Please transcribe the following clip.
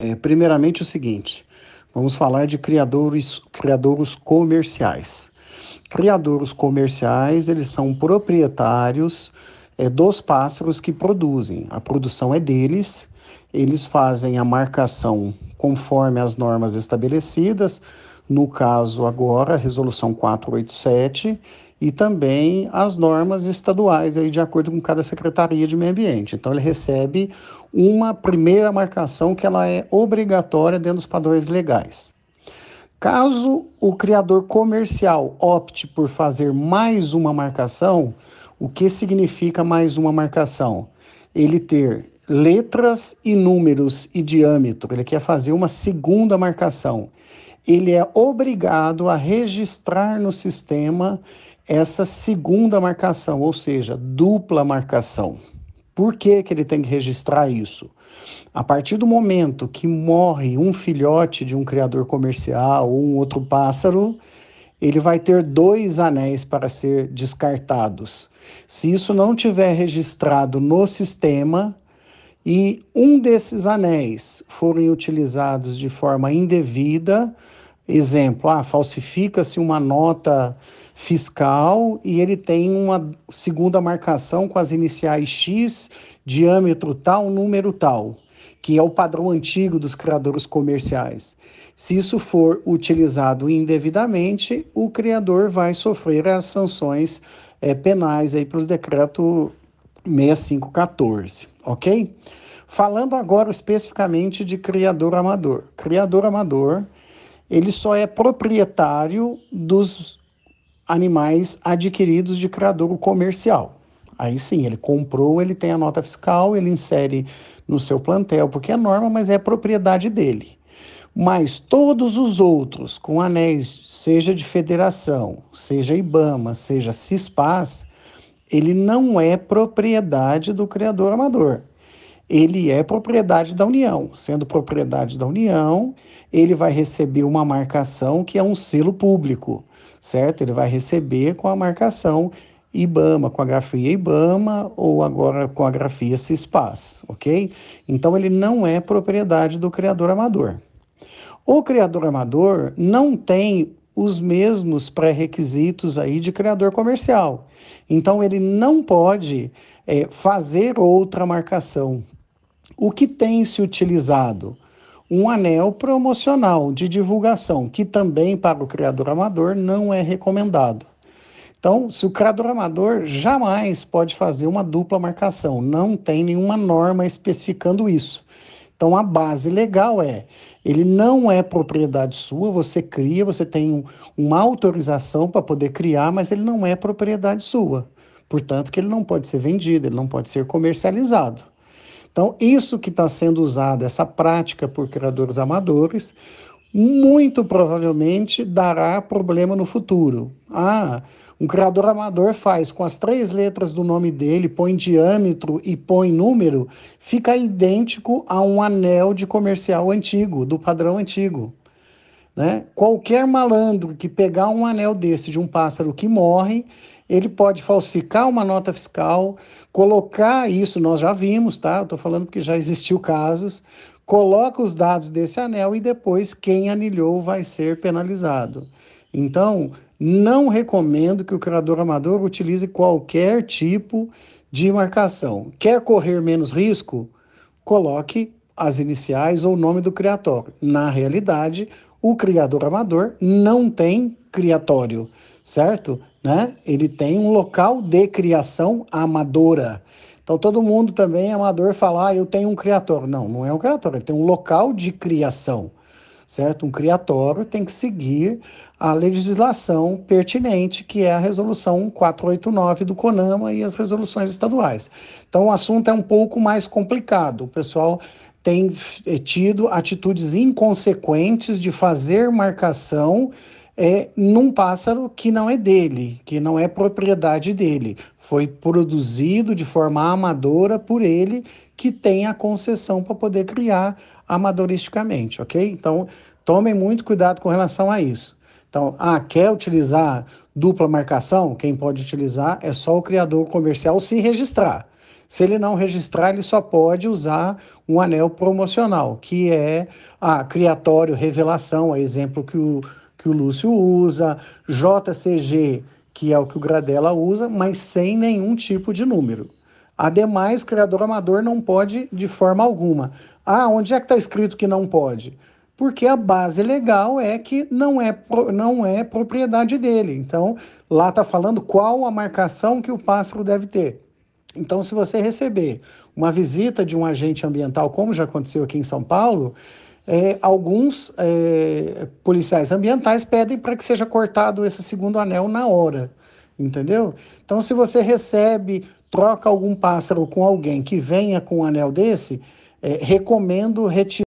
É, primeiramente, o seguinte: vamos falar de criadores, criadores comerciais. Criadores comerciais, eles são proprietários é, dos pássaros que produzem. A produção é deles, eles fazem a marcação conforme as normas estabelecidas, no caso agora, a resolução 487, e também as normas estaduais, aí, de acordo com cada secretaria de meio ambiente. Então, ele recebe uma primeira marcação que ela é obrigatória dentro dos padrões legais. Caso o criador comercial opte por fazer mais uma marcação, o que significa mais uma marcação? Ele ter letras e números e diâmetro, ele quer fazer uma segunda marcação. Ele é obrigado a registrar no sistema essa segunda marcação, ou seja, dupla marcação. Por que, que ele tem que registrar isso? A partir do momento que morre um filhote de um criador comercial ou um outro pássaro, ele vai ter dois anéis para ser descartados. Se isso não tiver registrado no sistema e um desses anéis forem utilizados de forma indevida, Exemplo, ah, falsifica-se uma nota fiscal e ele tem uma segunda marcação com as iniciais X, diâmetro tal, número tal, que é o padrão antigo dos criadores comerciais. Se isso for utilizado indevidamente, o criador vai sofrer as sanções é, penais aí para os decretos 6514, ok? Falando agora especificamente de criador amador. Criador amador ele só é proprietário dos animais adquiridos de criador comercial. Aí sim, ele comprou, ele tem a nota fiscal, ele insere no seu plantel, porque é norma, mas é propriedade dele. Mas todos os outros com anéis, seja de federação, seja IBAMA, seja CISPAS, ele não é propriedade do criador amador ele é propriedade da União. Sendo propriedade da União, ele vai receber uma marcação que é um selo público, certo? Ele vai receber com a marcação IBAMA, com a grafia IBAMA ou agora com a grafia CISPAS, ok? Então ele não é propriedade do criador amador. O criador amador não tem os mesmos pré-requisitos aí de criador comercial. Então ele não pode é, fazer outra marcação, o que tem se utilizado? Um anel promocional de divulgação, que também para o criador amador não é recomendado. Então, se o criador amador jamais pode fazer uma dupla marcação, não tem nenhuma norma especificando isso. Então, a base legal é: ele não é propriedade sua, você cria, você tem uma autorização para poder criar, mas ele não é propriedade sua. Portanto, que ele não pode ser vendido, ele não pode ser comercializado. Então, isso que está sendo usado, essa prática por criadores amadores, muito provavelmente dará problema no futuro. Ah, um criador amador faz com as três letras do nome dele, põe diâmetro e põe número, fica idêntico a um anel de comercial antigo, do padrão antigo. Né? Qualquer malandro que pegar um anel desse de um pássaro que morre, ele pode falsificar uma nota fiscal, colocar isso, nós já vimos, tá? Estou falando porque já existiu casos, coloca os dados desse anel e depois quem anilhou vai ser penalizado. Então, não recomendo que o criador amador utilize qualquer tipo de marcação. Quer correr menos risco? Coloque as iniciais ou o nome do criatório. Na realidade, o criador amador não tem criatório, certo? Né? Ele tem um local de criação amadora. Então todo mundo também é amador falar, ah, eu tenho um criatório. Não, não é um criatório, ele tem um local de criação, certo? Um criatório tem que seguir a legislação pertinente, que é a resolução 489 do CONAMA e as resoluções estaduais. Então o assunto é um pouco mais complicado. O pessoal tem eh, tido atitudes inconsequentes de fazer marcação é, num pássaro que não é dele, que não é propriedade dele. Foi produzido de forma amadora por ele, que tem a concessão para poder criar amadoristicamente, ok? Então, tomem muito cuidado com relação a isso. Então, ah, quer utilizar dupla marcação? Quem pode utilizar é só o criador comercial se registrar. Se ele não registrar, ele só pode usar um anel promocional, que é a criatório revelação, a exemplo que o, que o Lúcio usa, JCG, que é o que o Gradela usa, mas sem nenhum tipo de número. Ademais, criador amador não pode de forma alguma. Ah, onde é que está escrito que não pode? porque a base legal é que não é, não é propriedade dele. Então, lá está falando qual a marcação que o pássaro deve ter. Então, se você receber uma visita de um agente ambiental, como já aconteceu aqui em São Paulo, é, alguns é, policiais ambientais pedem para que seja cortado esse segundo anel na hora, entendeu? Então, se você recebe, troca algum pássaro com alguém que venha com um anel desse, é, recomendo retirar.